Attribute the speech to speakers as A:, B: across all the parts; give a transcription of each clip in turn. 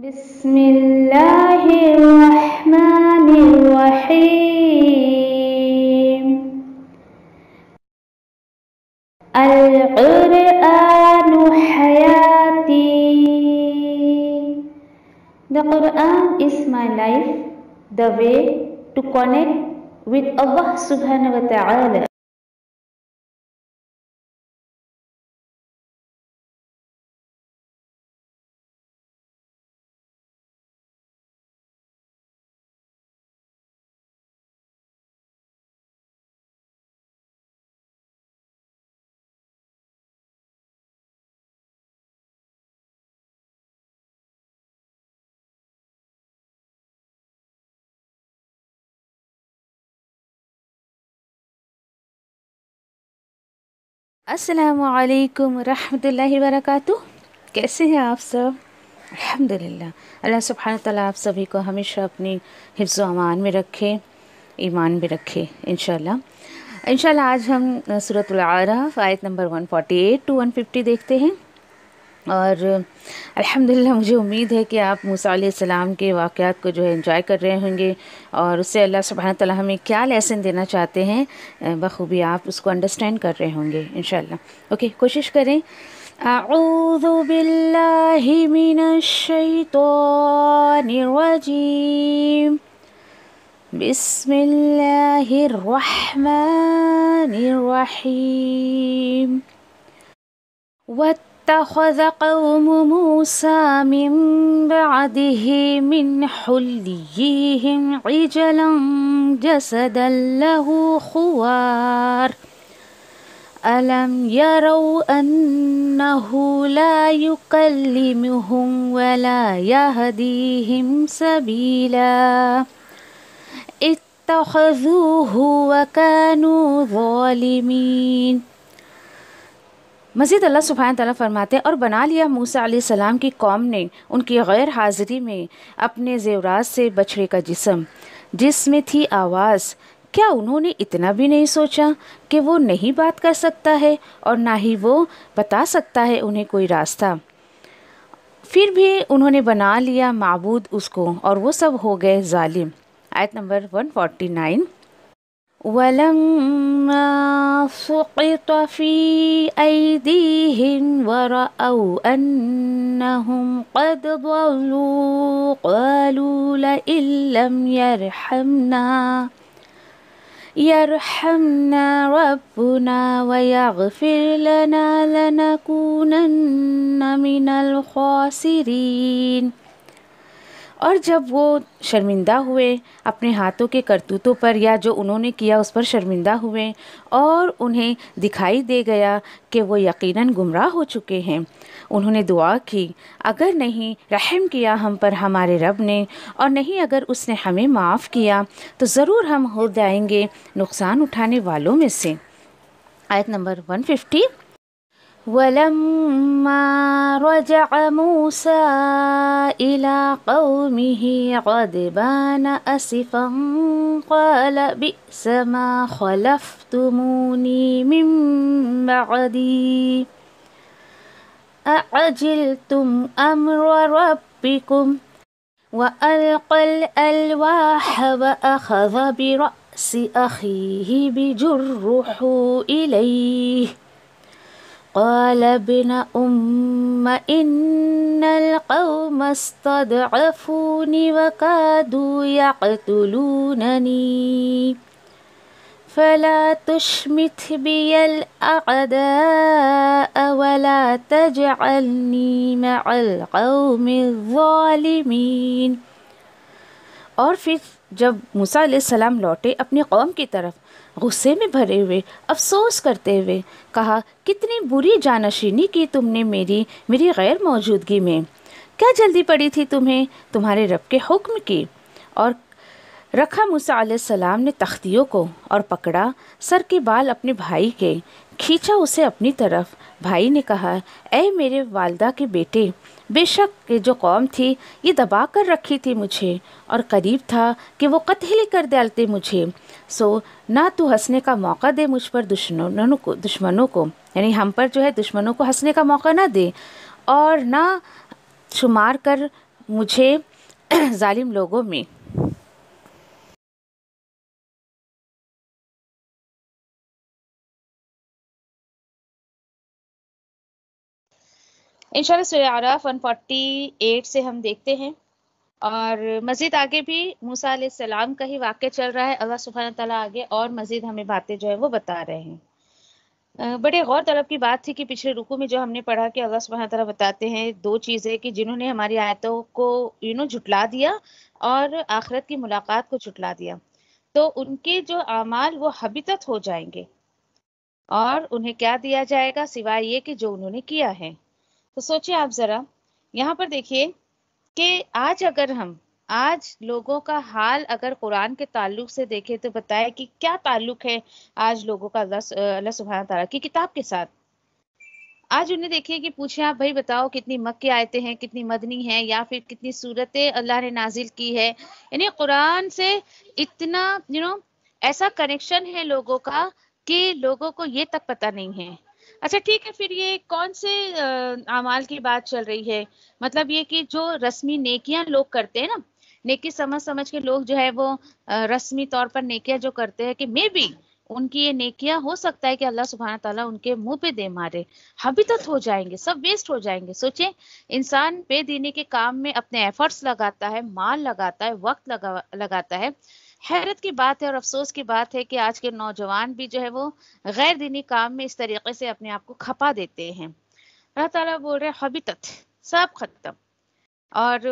A: بسم الله الرحمن الرحيم القرآن حياتي The Quran is my life, the way to connect with Allah subhanahu wa ta'ala. अस्सलाम रहमतुल्लाहि वरकatuh कैसे हैं आप सब अल्हम्दुलिल्लाह अल्लाह सुबहान तला आप सभी को हमेशा अपनी हिफ्ज़ अमान में रखे ईमान में रखे इन इंशाल्लाह आज हम सूरत आराफ आयत नंबर 148 टू 150 देखते हैं और अल्हम्दुलिल्लाह मुझे उम्मीद है कि आप मूसा सलाम के वाक़ात को जो है इंजॉय कर रहे होंगे और उससे अल्लाह सुबहान ताली हमें क्या लेसन देना चाहते हैं बखूबी आप उसको अंडरस्टैंड कर रहे होंगे इन ओके कोशिश करें أعوذ بالله من الشيطان الرجيم بسم الله الرحمن الرحيم وات اتخذ قوم موسى من بعده من حليهم عجلا جسدا له خوار ألم يروا أنه لا يكلمهم ولا يهديهم سبيلا اتخذوه وكانوا ظالمين मज़ीद अल्लाह सुबहान तला फरमाते हैं और बना लिया मूसा सलाम की कौम ने उनकी गैर हाज़िरी में अपने जेवरात से बछड़े का जिसम जिसमें थी आवाज़ क्या उन्होंने इतना भी नहीं सोचा कि वो नहीं बात कर सकता है और ना ही वो बता सकता है उन्हें कोई रास्ता फिर भी उन्होंने बना लिया मबूद उसको और वो सब हो गए ालिम आयत नंबर नाइन ولما سقط في أيديهم ورأوا أنهم قد ضلوا قالوا لئن لم يرحمنا يرحمنا ربنا ويغفر لنا لنكونن من الخاسرين और जब वो शर्मिंदा हुए अपने हाथों के करतूतों पर या जो उन्होंने किया उस पर शर्मिंदा हुए और उन्हें दिखाई दे गया कि वो यकीनन गुमराह हो चुके हैं उन्होंने दुआ की अगर नहीं रहम किया हम पर हमारे रब ने और नहीं अगर उसने हमें माफ़ किया तो ज़रूर हम हो जाएंगे नुकसान उठाने वालों में से आयत नंबर वन फिफ्टी ولما رجع موسى إلى قومه غضبان أسفا قال بئس ما خلفتموني من بعدي أعجلتم أمر ربكم وألقى الألواح وأخذ برأس أخيه بجره إليه قال ابن أم إن القوم استضعفوني وكادوا يقتلونني فلا تشمت بي الأعداء ولا تجعلني مع القوم الظالمين پھر جب موسیٰ علیہ السلام لوٹے اپنی قوم کی طرف गुस्से में भरे हुए अफसोस करते हुए कहा कितनी बुरी जानशीनी की तुमने मेरी मेरी गैर मौजूदगी में क्या जल्दी पड़ी थी तुम्हें तुम्हारे रब के हुक्म की और रखा मूसा सलाम ने तख्तियों को और पकड़ा सर के बाल अपने भाई के खींचा उसे अपनी तरफ भाई ने कहा ए मेरे वालदा के बेटे बेशक ये जो कौम थी ये दबा कर रखी थी मुझे और करीब था कि वो कतहली कर डालते मुझे सो ना तू हंसने का मौका दे मुझ पर दुश्मनों को दुश्मनों को यानी हम पर जो है दुश्मनों को हंसने का मौका ना दे और ना शुमार कर मुझे जालिम लोगों में इन शराफ वन फोर्टी एट से हम देखते हैं और मज़ीद आगे भी मूसा सलाम का ही वाक्य चल रहा है अल्लाह सुबह तला आगे और मज़ीद हमें बातें जो है वो बता रहे हैं बड़े गौर तलब की बात थी कि पिछले रुकू में जो हमने पढ़ा कि अल्लाह सुबह तला बताते हैं दो चीज़ें कि जिन्होंने हमारी आयतों को यू नो जुटला दिया और आखरत की मुलाकात को जुटला दिया तो उनके जो अमाल वो हबीतत हो जाएंगे और उन्हें क्या दिया जाएगा सिवाय ये कि जो उन्होंने किया है तो सोचिए आप जरा यहाँ पर देखिए कि आज अगर हम आज लोगों का हाल अगर कुरान के ताल्लुक से देखें तो बताए कि क्या ताल्लुक है आज लोगों का अल्लाह सुबहाना तला की किताब के साथ आज उन्हें देखिए कि पूछे आप भाई बताओ कितनी मक्के आयते हैं कितनी मदनी हैं या फिर कितनी सूरतें अल्लाह ने नाजिल की है यानी कुरान से इतना यू नो ऐसा कनेक्शन है लोगों का कि लोगों को ये तक पता नहीं है अच्छा ठीक है फिर ये कौन से अमाल की बात चल रही है मतलब ये कि जो रस्मी नेकियां लोग करते हैं ना नेकी समझ समझ के लोग जो है वो रस्मी तौर पर नेकियां जो करते हैं कि मे बी उनकी ये नेकियां हो सकता है कि अल्लाह सुबहाना तला उनके मुंह पे दे मारे तो हो जाएंगे सब वेस्ट हो जाएंगे सोचे इंसान देने के काम में अपने एफर्ट्स लगाता है माल लगाता है वक्त लगा लगाता है हैरत की बात है और अफसोस की बात है कि आज के नौजवान भी जो है वो गैर दीनी काम में इस तरीके से अपने आप को खपा देते हैं अल्लाह बोल रहे हबीतत सब खत्म और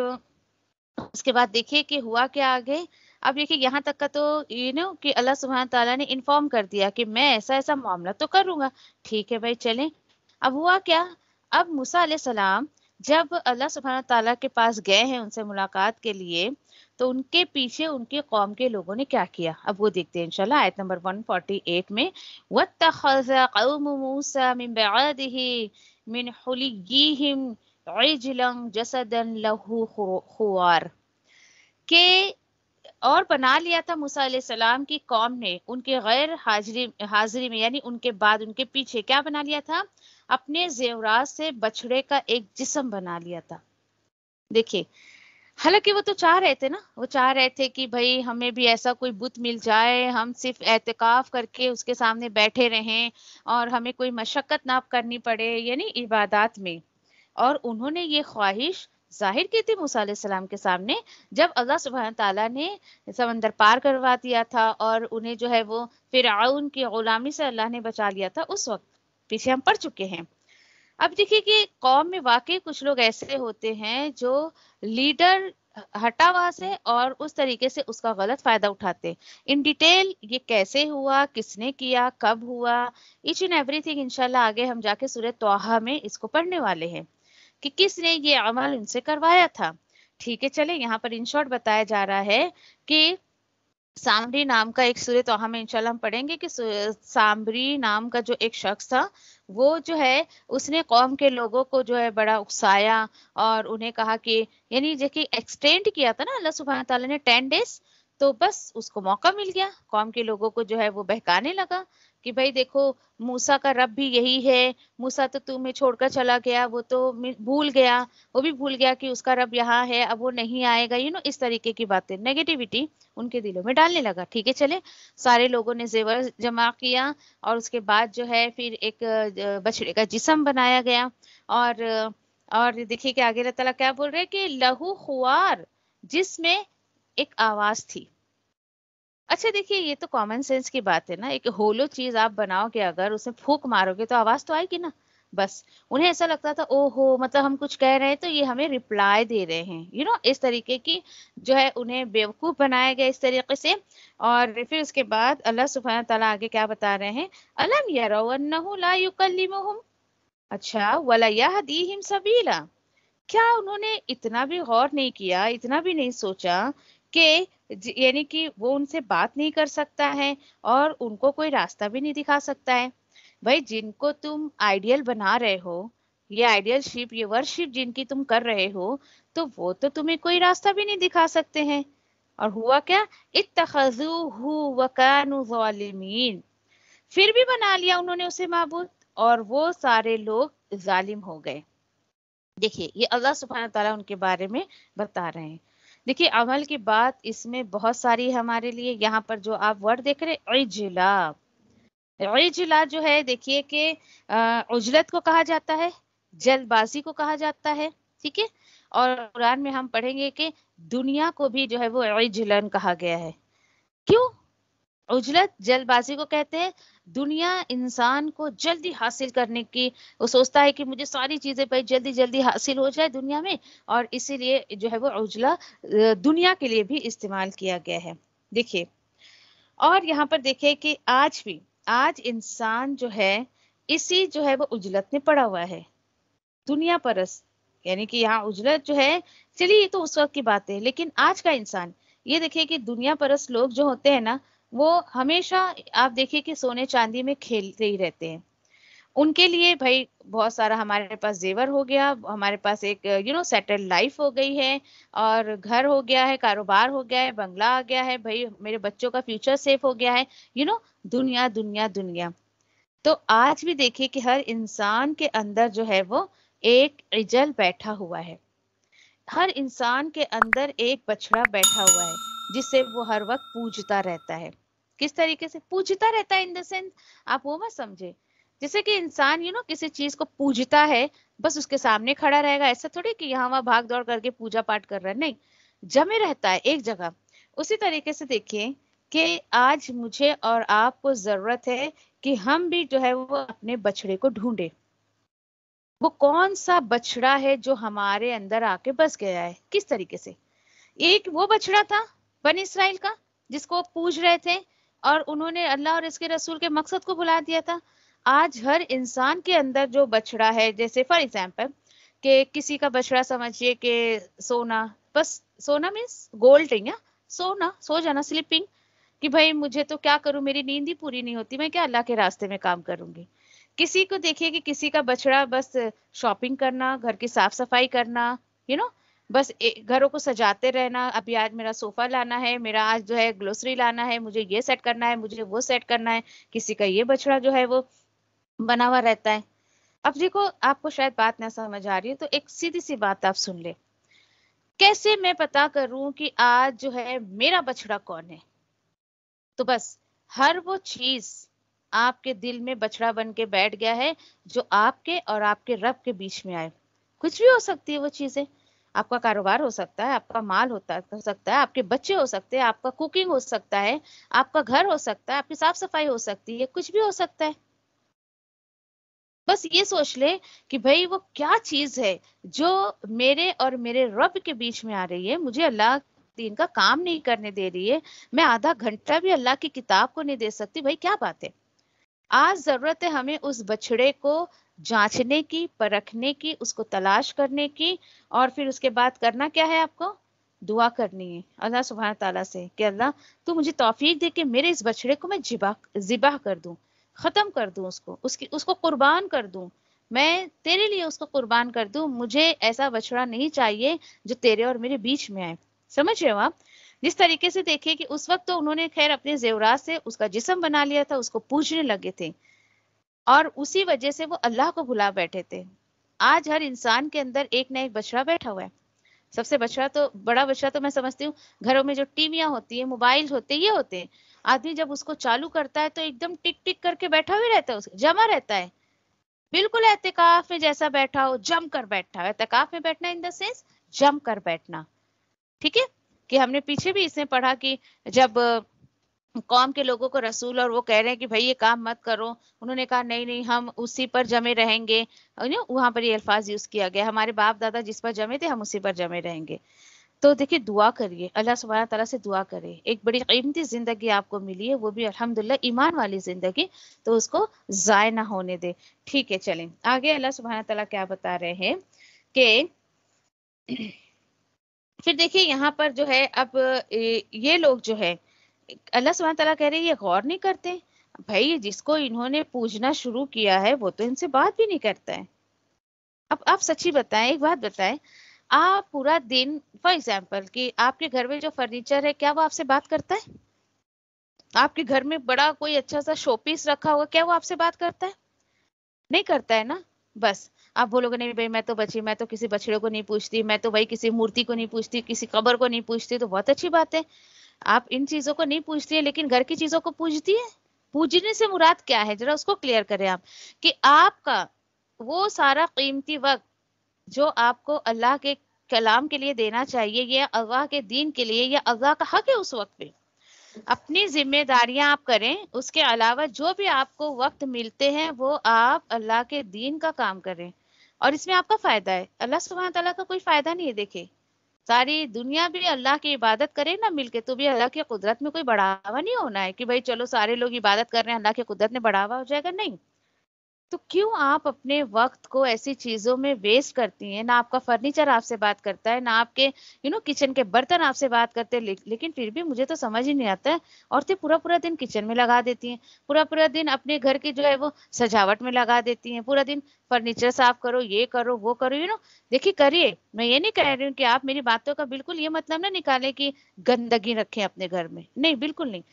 A: उसके बाद देखिए कि हुआ क्या आगे अब देखिए यहाँ तक का तो यू नो कि अल्लाह सुबहान तला ने इन्फॉर्म कर दिया कि मैं ऐसा ऐसा मामला तो करूंगा ठीक है भाई चले अब हुआ क्या अब मूसा सलाम जब अल्लाह सुबहान तला के पास गए हैं उनसे मुलाकात के लिए तो उनके पीछे उनके कौम के लोगों ने क्या किया अब वो देखते हैं इंशाल्लाह आयत नंबर 148 में कौम मूसा मिन मिन इजलन जसदन लहू खुवार के और बना लिया था मूसा सलाम की कौम ने उनके गैर हाजिरी हाजिरी में यानी उनके बाद उनके पीछे क्या बना लिया था अपने जेवरात से बछड़े का एक जिसम बना लिया था देखिए हालांकि वो तो चाह रहे थे ना वो चाह रहे थे कि भाई हमें भी ऐसा कोई बुत मिल जाए हम सिर्फ एहतिकाफ करके उसके सामने बैठे रहें और हमें कोई मशक्क़त ना करनी पड़े यानी इबादत में और उन्होंने ये ख्वाहिश जाहिर की थी मूसा सलाम के सामने जब अल्लाह सुबह तला ने समंदर पार करवा दिया था और उन्हें जो है वो फिर की गुलामी से अल्लाह ने बचा लिया था उस वक्त पीछे हम पढ़ चुके हैं अब देखिए कि कौम में वाकई कुछ लोग ऐसे होते हैं जो लीडर हटा वहां से और उस तरीके से उसका गलत फायदा उठाते इन डिटेल ये कैसे हुआ किसने किया कब हुआ इच एंड एवरीथिंग इंशाल्लाह आगे हम जाके सूरत तोहा में इसको पढ़ने वाले हैं कि किसने ये अमल उनसे करवाया था ठीक है चले यहाँ पर इन शॉर्ट बताया जा रहा है कि सामरी नाम का एक सूर्य तो हम इंशाल्लाह हम पढ़ेंगे कि सामरी नाम का जो एक शख्स था वो जो है उसने कौम के लोगों को जो है बड़ा उकसाया और उन्हें कहा कि यानी जो कि एक्सटेंड किया था ना अल्लाह सुबहान ने टेन डेज तो बस उसको मौका मिल गया कौम के लोगों को जो है वो बहकाने लगा कि भाई देखो मूसा का रब भी यही है मूसा तो तुम्हें छोड़कर चला गया वो तो भूल गया वो भी भूल गया कि उसका रब यहाँ है अब वो नहीं आएगा यू नो इस तरीके की बातें नेगेटिविटी उनके दिलों में डालने लगा ठीक है चले सारे लोगों ने जेवर जमा किया और उसके बाद जो है फिर एक बछड़े का जिसम बनाया गया और और देखिए कि आगे तला क्या बोल रहे हैं कि लहू खुआर जिसमें एक आवाज थी अच्छा देखिए ये तो कॉमन सेंस की बात है ना एक होलो चीज आप बनाओगे अगर उसमें फूक मारोगे तो आवाज तो आएगी ना बस उन्हें ऐसा लगता था ओहो मतलब हम कुछ कह रहे हैं तो ये हमें रिप्लाई दे रहे हैं यू you नो know, इस तरीके की जो है उन्हें बेवकूफ बनाया गया इस तरीके से और फिर उसके बाद अल्लाह सुबह तला आगे क्या बता रहे हैं अलम यरौन्नहु अच्छा वला हिम सबीला क्या उन्होंने इतना भी गौर नहीं किया इतना भी नहीं सोचा कि यानी कि वो उनसे बात नहीं कर सकता है और उनको कोई रास्ता भी नहीं दिखा सकता है भाई जिनको तुम आइडियल बना रहे हो ये आइडियल शिप ये वर्शिप जिनकी तुम कर रहे हो तो वो तो तुम्हें कोई रास्ता भी नहीं दिखा सकते हैं और हुआ क्या इतखजू फिर भी बना लिया उन्होंने उसे महबूद और वो सारे लोग जालिम हो गए देखिए ये अल्लाह सुबहाना तला उनके बारे में बता रहे हैं देखिए अमल की बात इसमें बहुत सारी हमारे लिए यहाँ पर जो आप वर्ड देख रहे जिला जिला जो है देखिए कि उजलत को कहा जाता है जल्दबाजी को कहा जाता है ठीक है और कुरान में हम पढ़ेंगे कि दुनिया को भी जो है वो जिलन कहा गया है क्यों उजलत जल्दबाजी को कहते हैं दुनिया इंसान को जल्दी हासिल करने की वो सोचता है कि मुझे सारी चीज़ें भाई जल्दी जल्दी हासिल हो जाए दुनिया में और इसीलिए जो है वो उजला दुनिया के लिए भी इस्तेमाल किया गया है देखिए और यहाँ पर देखिए कि आज भी आज इंसान जो है इसी जो है वो उजलत में पड़ा हुआ है दुनिया परस यानी कि यहाँ उजलत जो है चलिए ये तो उस वक्त की बात है लेकिन आज का इंसान ये देखिए कि दुनिया परस लोग जो होते हैं ना वो हमेशा आप देखिए कि सोने चांदी में खेलते ही रहते हैं उनके लिए भाई बहुत सारा हमारे पास जेवर हो गया हमारे पास एक यू नो सेटल लाइफ हो गई है और घर हो गया है कारोबार हो गया है बंगला आ गया है भाई मेरे बच्चों का फ्यूचर सेफ हो गया है यू नो दुनिया दुनिया दुनिया तो आज भी देखिए कि हर इंसान के अंदर जो है वो एक इजल बैठा हुआ है हर इंसान के अंदर एक बछड़ा बैठा हुआ है जिससे वो हर वक्त पूजता रहता है किस तरीके से पूजता रहता है इन द सेंस आप वो मत समझे जैसे कि इंसान यू नो किसी चीज को पूजता है बस उसके सामने खड़ा रहेगा ऐसा थोड़ी कि यहाँ वहां भाग दौड़ करके पूजा पाठ कर रहा है नहीं जमे रहता है एक जगह उसी तरीके से देखिए कि आज मुझे और आपको जरूरत है कि हम भी जो है वो अपने बछड़े को ढूंढे वो कौन सा बछड़ा है जो हमारे अंदर आके बस गया है किस तरीके से एक वो बछड़ा था बन इसराइल का जिसको पूज रहे थे और उन्होंने अल्लाह और इसके रसूल के मकसद को भुला दिया था आज हर इंसान के अंदर जो बछड़ा है जैसे फॉर एग्जाम्पल कि किसी का बछड़ा समझिए कि सोना बस सोना मीन्स गोल्ड रिंग सोना सो जाना स्लीपिंग कि भाई मुझे तो क्या करूं मेरी नींद ही पूरी नहीं होती मैं क्या अल्लाह के रास्ते में काम करूंगी किसी को देखिए कि किसी का बछड़ा बस शॉपिंग करना घर की साफ सफाई करना यू you नो know, बस घरों को सजाते रहना अभी आज मेरा सोफा लाना है मेरा आज जो है ग्लोसरी लाना है मुझे ये सेट करना है मुझे वो सेट करना है किसी का ये बछड़ा जो है वो बना हुआ रहता है अब देखो आपको शायद बात ना समझ आ रही है तो एक सीधी सी बात आप सुन ले कैसे मैं पता करूं कि आज जो है मेरा बछड़ा कौन है तो बस हर वो चीज आपके दिल में बछड़ा बन के बैठ गया है जो आपके और आपके रब के बीच में आए कुछ भी हो सकती है वो चीजें आपका कारोबार हो सकता है आपका माल होता हो सकता है आपके बच्चे हो सकते हैं आपका कुकिंग हो सकता है आपका घर हो सकता है आपकी साफ सफाई हो सकती है कुछ भी हो सकता है बस ये सोच ले कि भाई वो क्या चीज है जो मेरे और मेरे रब के बीच में आ रही है मुझे अल्लाह दीन का काम नहीं करने दे रही है मैं आधा घंटा भी अल्लाह की किताब को नहीं दे सकती भाई क्या बात है आज जरूरत है हमें उस बछड़े को जांचने की परखने की उसको तलाश करने की और फिर उसके बाद करना क्या है आपको दुआ करनी है अल्लाह सुबहान तला से कि अल्लाह तू मुझे तोफीक दे के मेरे इस बछड़े को मैं जिबा जिबा कर दू ख़त्म कर दू उसको उसकी उसको कुर्बान कर दू मैं तेरे लिए उसको कुर्बान कर दू मुझे ऐसा बछड़ा नहीं चाहिए जो तेरे और मेरे बीच में आए समझ रहे हो आप जिस तरीके से देखिए कि उस वक्त तो उन्होंने खैर अपने जेवरात से उसका जिसम बना लिया था उसको पूजने लगे थे और उसी वजह से वो अल्लाह को भुला बैठे थे आज हर इंसान के अंदर एक ना एक बछड़ा बैठा हुआ है सबसे बछड़ा तो बड़ा बछड़ा तो मैं समझती हूँ घरों में जो टीवियां होती है मोबाइल होते ये होते हैं आदमी जब उसको चालू करता है तो एकदम टिक टिक करके बैठा हुआ रहता है जमा रहता है बिल्कुल एहतिकाफ में जैसा बैठा हो जम कर बैठा हो एहतिकाफ में बैठना इन द सेंस जम कर बैठना ठीक है कि हमने पीछे भी इसमें पढ़ा कि जब कौम के लोगों को रसूल और वो कह रहे हैं कि भाई ये काम मत करो उन्होंने कहा नहीं नहीं हम उसी पर जमे रहेंगे वहां पर ये अल्फाज यूज किया गया हमारे बाप दादा जिस पर जमे थे हम उसी पर जमे रहेंगे तो देखिए दुआ करिए अल्लाह सुबहाना तला से दुआ करे एक बड़ी कीमती ज़िंदगी आपको मिली है वो भी अल्हम्दुलिल्लाह ईमान वाली ज़िंदगी तो उसको ज़ाय ना होने दे ठीक है चलें आगे अल्लाह सुबहाना तला क्या बता रहे हैं कि फिर देखिए यहाँ पर जो है अब ये लोग जो है अल्लाह सुबह तला कह रहे ये गौर नहीं करते भाई जिसको इन्होंने पूजना शुरू किया है वो तो इनसे बात भी नहीं करता है अब आप सच्ची बताएं एक बात बताएं आप पूरा दिन फॉर एग्जाम्पल कि आपके घर में जो फर्नीचर है क्या वो आपसे बात करता है आपके घर में बड़ा कोई अच्छा सा शोपीस रखा होगा क्या वो आपसे बात करता है नहीं करता है ना बस आप बोलोगे नहीं भाई मैं तो बची मैं तो किसी बछड़े को नहीं पूछती मैं तो भाई किसी मूर्ति को नहीं पूछती किसी कबर को नहीं पूछती तो बहुत अच्छी बात है आप इन चीजों को नहीं पूछती है लेकिन घर की चीजों को पूछती है पूजने से मुराद क्या है जरा उसको क्लियर करें आप कि आपका वो सारा कीमती वक्त जो आपको अल्लाह के कलाम के लिए देना चाहिए या अल्लाह के दीन के लिए या अल्लाह का हक है उस वक्त पे अपनी जिम्मेदारियां आप करें उसके अलावा जो भी आपको वक्त मिलते हैं वो आप अल्लाह के दीन का काम करें और इसमें आपका फायदा है अल्लाह सुबह तला का कोई फायदा नहीं है देखे सारी दुनिया भी अल्लाह की इबादत करे ना मिलके तो भी अल्लाह की कुदरत में कोई बढ़ावा नहीं होना है कि भाई चलो सारे लोग इबादत कर रहे हैं अल्लाह की कुदरत में बढ़ावा हो जाएगा नहीं तो क्यों आप अपने वक्त को ऐसी चीजों में वेस्ट करती हैं ना आपका फर्नीचर आपसे बात करता है ना आपके यू नो किचन के बर्तन आपसे बात करते हैं ले, लेकिन फिर भी मुझे तो समझ ही नहीं आता है औरतें पूरा पूरा दिन किचन में लगा देती हैं पूरा पूरा दिन अपने घर की जो है वो सजावट में लगा देती हैं पूरा दिन फर्नीचर साफ करो ये करो वो करो यू नो देखिए करिए मैं ये नहीं कह रही हूँ कि आप मेरी बातों का बिल्कुल ये मतलब ना निकालें कि गंदगी रखें अपने घर में नहीं बिल्कुल नहीं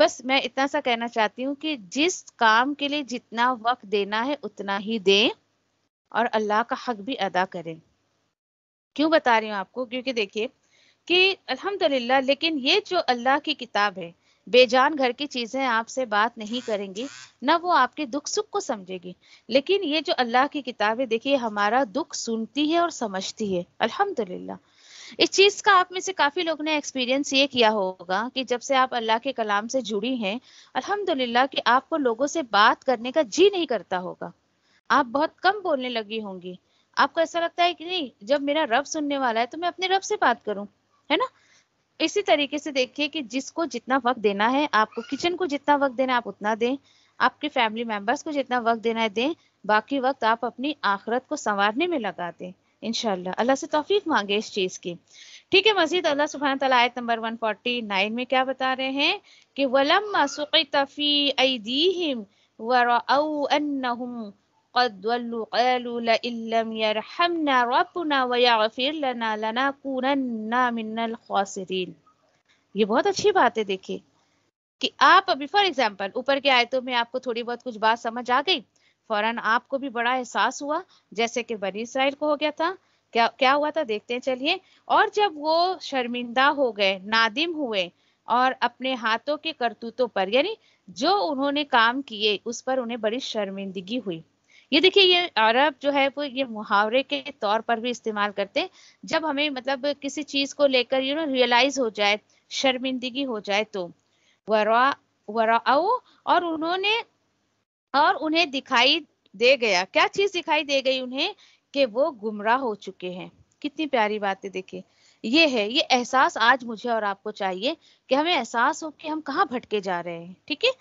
A: बस मैं इतना सा कहना चाहती हूँ कि जिस काम के लिए जितना वक्त देना है उतना ही दें और अल्लाह का हक भी अदा करें क्यों बता रही हूँ आपको क्योंकि देखिए कि अल्हम्दुलिल्लाह लेकिन ये जो अल्लाह की किताब है बेजान घर की चीज़ें आपसे बात नहीं करेंगी ना वो आपके दुख सुख को समझेगी लेकिन ये जो अल्लाह की किताब है देखिए हमारा दुख सुनती है और समझती है अल्हम्दुलिल्लाह इस चीज का आप में से काफी लोग ने एक्सपीरियंस ये किया होगा कि जब से आप अल्लाह के कलाम से जुड़ी हैं अल्हम्दुलिल्लाह कि आपको लोगों से बात करने का जी नहीं करता होगा आप बहुत कम बोलने लगी होंगी आपको ऐसा लगता है कि नहीं जब मेरा रब सुनने वाला है तो मैं अपने रब से बात करूं है ना इसी तरीके से देखिए कि जिसको जितना वक्त देना है आपको किचन को जितना वक्त देना आप उतना दें आपके फैमिली मेंबर्स को जितना वक्त देना है दें बाकी वक्त आप अपनी आखरत को संवारने में लगा दें इनशाला अल्लाह से तोफीक मांगे इस चीज़ की ठीक है मजीद अल्लाह सुबहान तला आयत नंबर 149 में क्या बता रहे हैं कि वलम सुफ़ी ये बहुत अच्छी बात है देखिए कि आप अभी फॉर एग्जाम्पल ऊपर के आयतों में आपको थोड़ी बहुत कुछ बात समझ आ गई फौरन आपको भी बड़ा एहसास हुआ जैसे कि बनी इसराइल को हो गया था क्या क्या हुआ था देखते हैं चलिए और जब वो शर्मिंदा हो गए नादिम हुए और अपने हाथों के करतूतों पर यानी जो उन्होंने काम किए उस पर उन्हें बड़ी शर्मिंदगी हुई ये देखिए ये अरब जो है वो ये मुहावरे के तौर पर भी इस्तेमाल करते हैं जब हमें मतलब किसी चीज को लेकर यू नो रियलाइज हो जाए शर्मिंदगी हो जाए तो वरा वरा और उन्होंने और उन्हें दिखाई दे गया क्या चीज दिखाई दे गई उन्हें कि वो गुमराह हो चुके हैं कितनी प्यारी बात है देखिए ये है ये एहसास आज मुझे और आपको चाहिए कि हमें एहसास हो कि हम कहाँ भटके जा रहे हैं ठीक है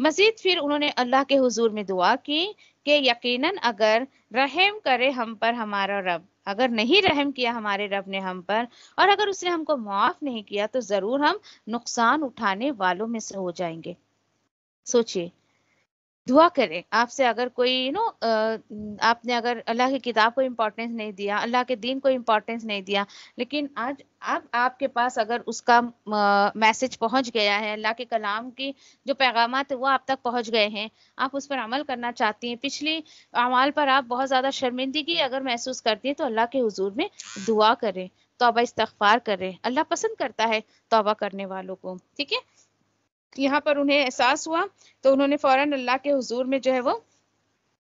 A: मजीद फिर उन्होंने अल्लाह के हुजूर में दुआ की कि यकीनन अगर रहम करे हम पर हमारा रब अगर नहीं रहम किया हमारे रब ने हम पर और अगर उसने हमको माफ नहीं किया तो जरूर हम नुकसान उठाने वालों में से हो जाएंगे सोचिए दुआ करें आपसे अगर कोई यू नो आपने अगर अल्लाह की किताब को इम्पोर्टेंस नहीं दिया अल्लाह के दीन को इम्पोर्टेंस नहीं दिया लेकिन आज आप आपके पास अगर उसका मैसेज पहुंच गया है अल्लाह के कलाम की जो पैगाम है वो आप तक पहुंच गए हैं आप उस पर अमल करना चाहती हैं पिछली अमाल पर आप बहुत ज़्यादा शर्मिंदगी अगर महसूस करती हैं तो अल्लाह के हजूर में दुआ करें तोबा इस्तफार करें अल्लाह पसंद करता है तोबा करने वालों को ठीक है यहाँ पर उन्हें एहसास हुआ तो उन्होंने फौरन अल्लाह के हुजूर में जो है वो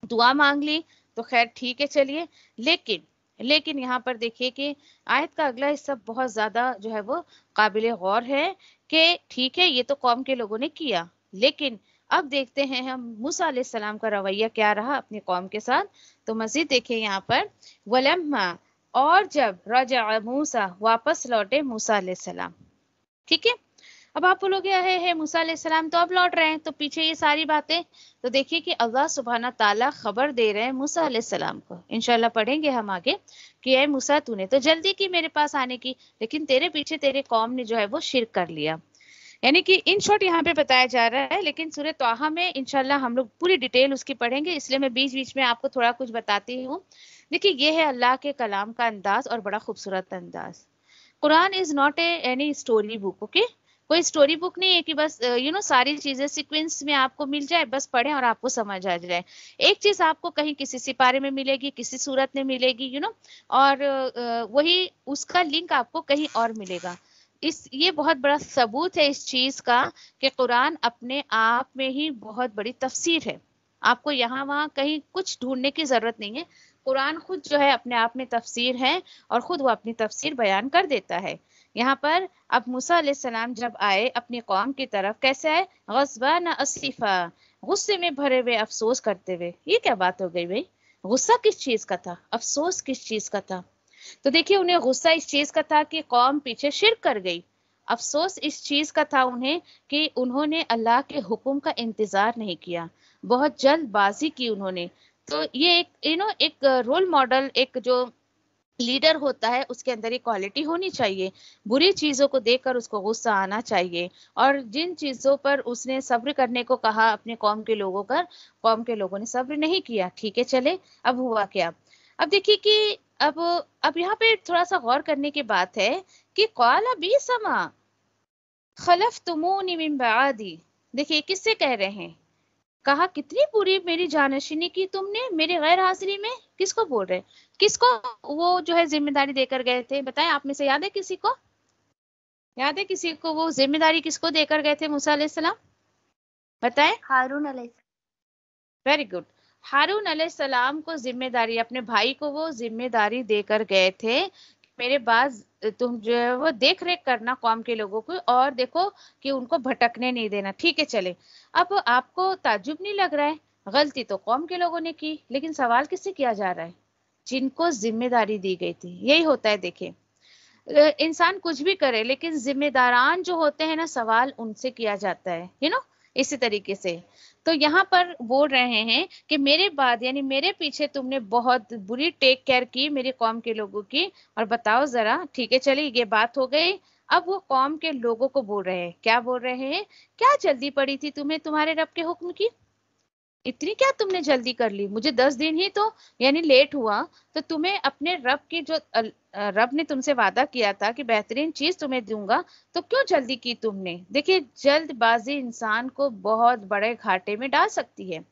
A: दुआ मांग ली तो खैर ठीक है चलिए लेकिन लेकिन यहाँ पर देखिए कि आयत का अगला हिस्सा बहुत ज्यादा जो है वो काबिल गौर है कि ठीक है ये तो कौम के लोगों ने किया लेकिन अब देखते हैं हम मूसा सलाम का रवैया क्या रहा अपनी कौम के साथ तो मजीद देखिए यहाँ पर वलम्मा और जब रजा मूसा वापस लौटे मूसा सलाम ठीक है अब आप बोलोगे अरे है मूसा सलाम तो अब लौट रहे हैं तो पीछे ये सारी बातें तो देखिए कि अल्लाह सुबहाना ताला खबर दे रहे हैं मूसा सलाम को इनशाला पढ़ेंगे हम आगे कि अः मूसा तूने तो जल्दी की मेरे पास आने की लेकिन तेरे पीछे तेरे कौम ने जो है वो शिर कर लिया यानी कि इन शॉर्ट यहाँ पे बताया जा रहा है लेकिन सूर्य तोहा में इनशाला हम लोग पूरी डिटेल उसकी पढ़ेंगे इसलिए मैं बीच बीच में आपको थोड़ा कुछ बताती हूँ देखिए ये है अल्लाह के कलाम का अंदाज और बड़ा खूबसूरत अंदाज Quran is not any story book okay okay? कोई स्टोरी बुक नहीं है कि बस यू you नो know, सारी चीजें सीक्वेंस में आपको मिल जाए बस पढ़े और आपको समझ आ जाए एक चीज आपको कहीं किसी सिपारे में मिलेगी किसी सूरत में मिलेगी यू you नो know, और वही उसका लिंक आपको कहीं और मिलेगा इस ये बहुत बड़ा सबूत है इस चीज का कि कुरान अपने आप में ही बहुत बड़ी तफसीर है आपको यहाँ वहाँ कहीं कुछ ढूंढने की जरूरत नहीं है कुरान खुद जो है अपने आप में तफसीर है और खुद वो अपनी तफसीर बयान कर देता है यहाँ पर अब मूसा जब आए अपनी कौम की तरफ कैसे आए गजबा न असीफा गुस्से में भरे हुए अफसोस करते हुए ये क्या बात हो गई भाई गुस्सा किस चीज का था अफसोस किस चीज का था तो देखिए उन्हें गुस्सा इस चीज का था कि कौम पीछे शिरक कर गई अफसोस इस चीज का था उन्हें कि उन्होंने अल्लाह के हुक्म का इंतजार नहीं किया बहुत जल्दबाजी की उन्होंने तो ये एक यू नो एक रोल मॉडल एक जो लीडर होता है उसके अंदर ये क्वालिटी होनी चाहिए बुरी चीज़ों को देखकर उसको गुस्सा आना चाहिए और जिन चीज़ों पर उसने सब्र करने को कहा अपने कौम के लोगों का कौम के लोगों ने सब्र नहीं किया ठीक है चले अब हुआ क्या अब देखिए कि अब अब यहाँ पे थोड़ा सा गौर करने की बात है कि कौला बी समा खलफ तुमोनी देखिए किससे कह रहे हैं कहा कितनी बुरी मेरी जानशीनी की तुमने मेरे गैर हाजिरी में किसको बोल रहे किसको वो जो है जिम्मेदारी देकर गए थे बताएं आप में से याद है किसी को याद है किसी को वो जिम्मेदारी किसको देकर गए थे मूसा सलाम बताएं हारून वेरी गुड हारून सलाम को जिम्मेदारी अपने भाई को वो जिम्मेदारी देकर गए थे मेरे बाद तुम जो है वो देख रेख करना कौम के लोगों को और देखो कि उनको भटकने नहीं देना ठीक है चले अब आपको ताजुब नहीं लग रहा है गलती तो कौम के लोगों ने की लेकिन सवाल किससे किया जा रहा है जिनको जिम्मेदारी दी गई थी यही होता है देखे इंसान कुछ भी करे लेकिन जिम्मेदारान जो होते हैं ना सवाल उनसे किया जाता है यू नो इसी तरीके से तो यहाँ पर बोल रहे हैं कि मेरे बाद यानी मेरे पीछे तुमने बहुत बुरी टेक केयर की मेरी कौम के लोगों की और बताओ जरा ठीक है चलिए ये बात हो गई अब वो कौम के लोगों को बोल रहे हैं क्या बोल रहे हैं क्या जल्दी पड़ी थी तुम्हें तुम्हारे रब के हुक्म की इतनी क्या तुमने जल्दी कर ली मुझे दस दिन ही तो यानी लेट हुआ तो तुम्हें अपने रब के जो रब ने तुमसे वादा किया था कि बेहतरीन चीज तुम्हें दूंगा तो क्यों जल्दी की तुमने देखिए जल्दबाजी इंसान को बहुत बड़े घाटे में डाल सकती है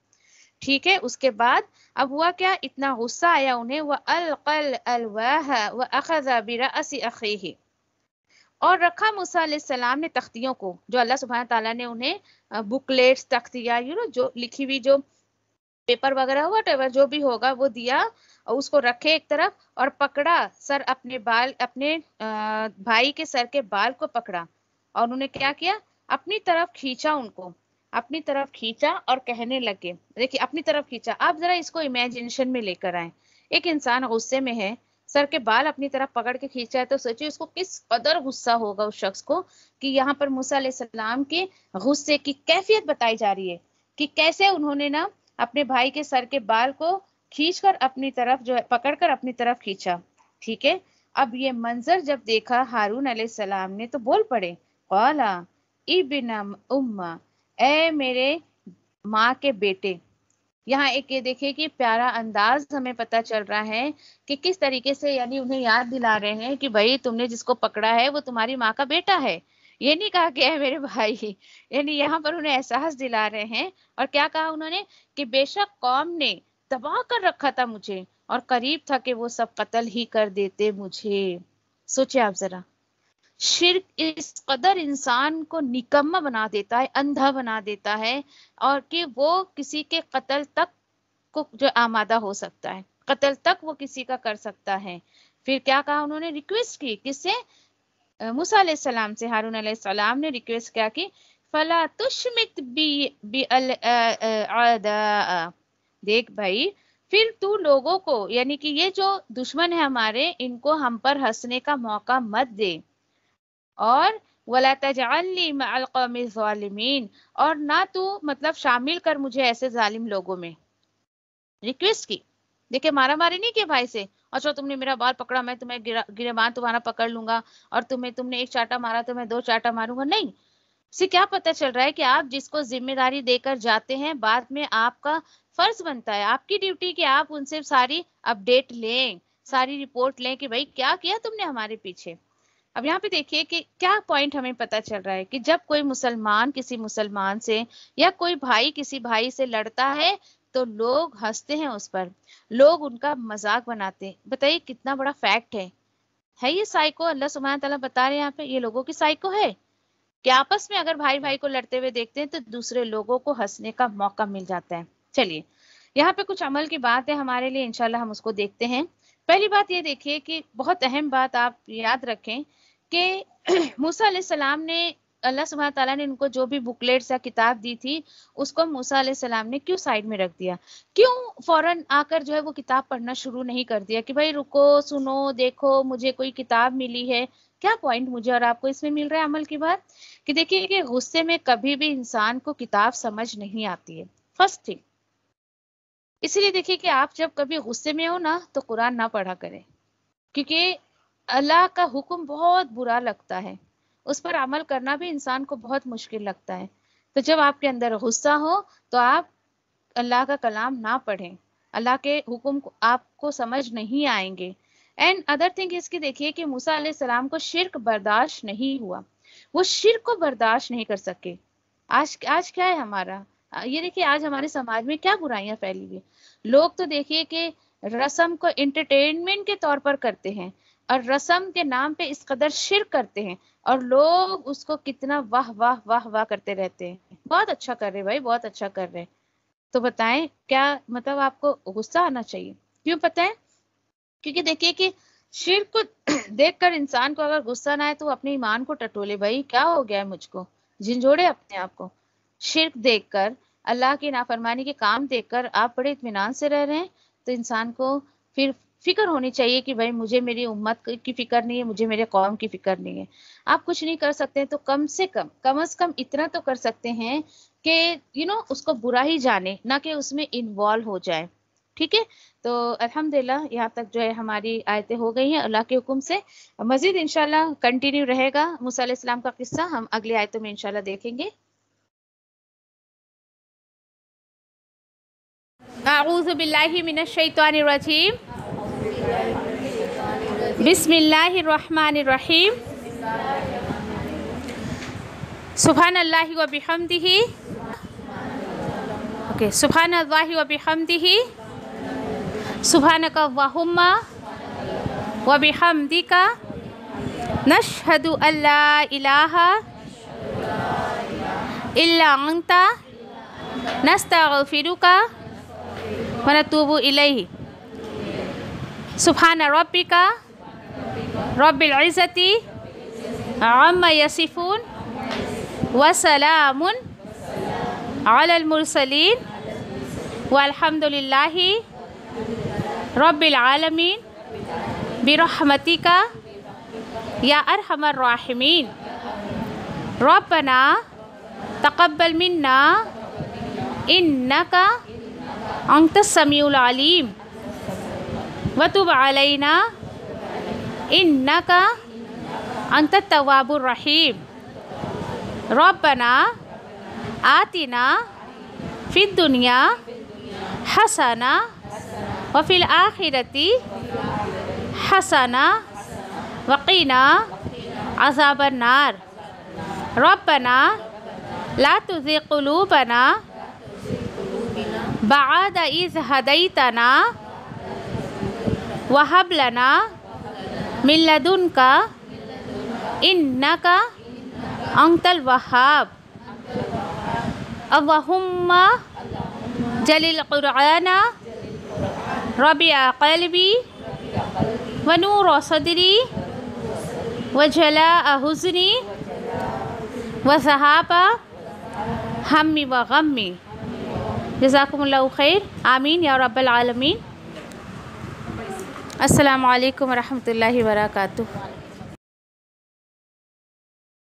A: ठीक है उसके बाद अब हुआ क्या इतना गुस्सा आया उन्हें वह अलकल अलवाह व अखजा और रखा मूसा सलाम ने तख्तियों को जो अल्लाह सुबह तला ने उन्हें बुकलेट्स तख्तिया यू नो जो लिखी हुई जो पेपर वगैरह वट जो भी होगा वो दिया उसको रखे एक तरफ और पकड़ा सर अपने बाल अपने भाई के सर के बाल को पकड़ा और उन्होंने क्या किया अपनी तरफ खींचा उनको अपनी तरफ खींचा और कहने लगे देखिए अपनी तरफ खींचा आप जरा इसको इमेजिनेशन में लेकर आए एक इंसान गुस्से में है सर के बाल अपनी तरफ पकड़ के खींचा है तो सोचिए उसको किस कदर गुस्सा होगा उस शख्स को कि यहाँ पर मूसा सलाम के गुस्से की कैफियत बताई जा रही है कि कैसे उन्होंने ना अपने भाई के सर के बाल को खींच कर अपनी तरफ जो है पकड़ कर अपनी तरफ खींचा ठीक है अब ये मंजर जब देखा हारून सलाम ने तो बोल पड़े कौला इबिन उम्मा ए मेरे माँ के बेटे यहाँ एक ये देखिए कि प्यारा अंदाज हमें पता चल रहा है कि किस तरीके से यानी उन्हें याद दिला रहे हैं कि भाई तुमने जिसको पकड़ा है वो तुम्हारी माँ का बेटा है ये नहीं कहा गया है मेरे भाई यानी यहाँ पर उन्हें एहसास दिला रहे हैं और क्या कहा उन्होंने कि बेशक कौम ने दबा कर रखा था मुझे और करीब था कि वो सब कत्ल ही कर देते मुझे सोचे आप जरा शिरक इस कदर इंसान को निकम्मा बना देता है अंधा बना देता है और कि वो किसी के कत्ल तक को जो आमादा हो सकता है कत्ल तक वो किसी का कर सकता है फिर क्या कहा उन्होंने रिक्वेस्ट की किससे मूसा सलाम से हारून सलाम ने रिक्वेस्ट किया कि फला तुष्मित बी बी अल देख भाई फिर तू लोगों को यानी कि ये जो दुश्मन है हमारे इनको हम पर हंसने का मौका मत दे और वला और ना तू मतलब शामिल कर मुझे ऐसे जालिम लोगों में रिक्वेस्ट की देखिए मारा मारी नहीं किया भाई से अच्छा तुमने मेरा बाल पकड़ा मैं तुम्हें गिरबान तुम्हारा पकड़ लूंगा और तुम्हें तुमने एक चाटा मारा तो मैं दो चाटा मारूंगा नहीं से क्या पता चल रहा है कि आप जिसको जिम्मेदारी देकर जाते हैं बाद में आपका फर्ज बनता है आपकी ड्यूटी कि आप उनसे सारी अपडेट लें सारी रिपोर्ट लें कि भाई क्या किया तुमने हमारे पीछे अब यहाँ पे देखिए कि क्या पॉइंट हमें पता चल रहा है कि जब कोई मुसलमान किसी मुसलमान से या कोई भाई किसी भाई से लड़ता है तो लोग हंसते हैं उस पर लोग उनका मजाक बनाते हैं बताइए कितना बड़ा फैक्ट है है ये साइको अल्लाह सुबहान तला बता रहे हैं यहाँ पे ये लोगों की साइको है कि आपस में अगर भाई भाई को लड़ते हुए देखते हैं तो दूसरे लोगों को हंसने का मौका मिल जाता है चलिए यहाँ पे कुछ अमल की बात है हमारे लिए इनशाला हम उसको देखते हैं पहली बात ये देखिए कि बहुत अहम बात आप याद रखें कि मूसा सलाम ने अल्लाह सुबह तला ने उनको जो भी बुकलेट्स या किताब दी थी उसको मूसा सलाम ने क्यों साइड में रख दिया क्यों फौरन आकर जो है वो किताब पढ़ना शुरू नहीं कर दिया कि भाई रुको सुनो देखो मुझे कोई किताब मिली है क्या पॉइंट मुझे और आपको इसमें मिल रहा है अमल की बात कि देखिए कि गुस्से में कभी भी इंसान को किताब समझ नहीं आती है फर्स्ट थिंग इसलिए देखिए कि आप जब कभी गुस्से में हो ना तो कुरान ना पढ़ा करें क्योंकि अल्लाह का हुक्म बहुत बुरा लगता है उस पर अमल करना भी इंसान को बहुत मुश्किल लगता है तो जब आपके अंदर गुस्सा हो तो आप अल्लाह का कलाम ना पढ़ें अल्लाह के हुक्म को आपको समझ नहीं आएंगे एंड अदर थिंग इसकी देखिए कि मूसा सलाम को शिरक बर्दाश्त नहीं हुआ वो शिरक को बर्दाश्त नहीं कर सके आज आज क्या है हमारा ये देखिए आज हमारे समाज में क्या बुराइयां फैली हुई लोग तो देखिए कि रस्म को एंटरटेनमेंट के तौर पर करते हैं और रसम के नाम पे इस कदर शिर करते हैं और लोग उसको कितना वाह वाह वाह वाह करते रहते हैं बहुत अच्छा कर रहे भाई बहुत अच्छा कर रहे तो बताएं क्या मतलब आपको गुस्सा आना चाहिए क्यों पता है क्योंकि देखिए कि शिर को देखकर इंसान को अगर गुस्सा ना आए तो अपने ईमान को टटोले भाई क्या हो गया है मुझको झिझोड़े अपने आप को शिरक देखकर अल्लाह की नाफरमानी के काम देखकर आप बड़े इतमान से रह रहे हैं तो इंसान को फिर फिक्र होनी चाहिए कि भाई मुझे मेरी उम्मत की फिक्र नहीं है मुझे मेरे कौम की फिक्र नहीं है आप कुछ नहीं कर सकते तो कम से कम कम से कम इतना तो कर सकते हैं कि यू नो उसको बुरा ही जाने ना कि उसमें इन्वॉल्व हो जाए ठीक है तो अल्हम्दुलिल्लाह यहाँ तक जो है हमारी आयतें हो गई हैं अल्लाह के हुक्म से मजीद इनशाला कंटिन्यू रहेगा मूसा इस्लाम का किस्सा हम अगली आयतों में इनशाला देखेंगे आऊज़ बिल्लाहि मिनश शैतानिर रजीम بسم الله الرحمن الرحيم سبحان الله وبحمده اوكي سبحان الله وبحمده سبحانك اللهم وبحمدك نشهد ان لا اله الا انت نستغفرك ونتوب اليه سبحان ربك رب العزة عما يصفون وسلام على المرسلين والحمد لله رب العالمين برحمتك يا أرحم الراحمين ربنا تقبل منا إنك أنت السميع العليم وتب علينا إنك أنت التواب الرحيم ربنا آتنا في الدنيا حسنة وفي الآخرة حسنة وقنا عذاب النار ربنا لا تزغ قلوبنا بعد إذ هديتنا وهب لنا من لدنك إنك أنت الوهاب اللهم جل القرآن ربيع قلبي ونور صدري وجلاء حزني وذهاب همي وغمي جزاكم الله خير آمين يا رب العالمين असलकम वरहमल वर्का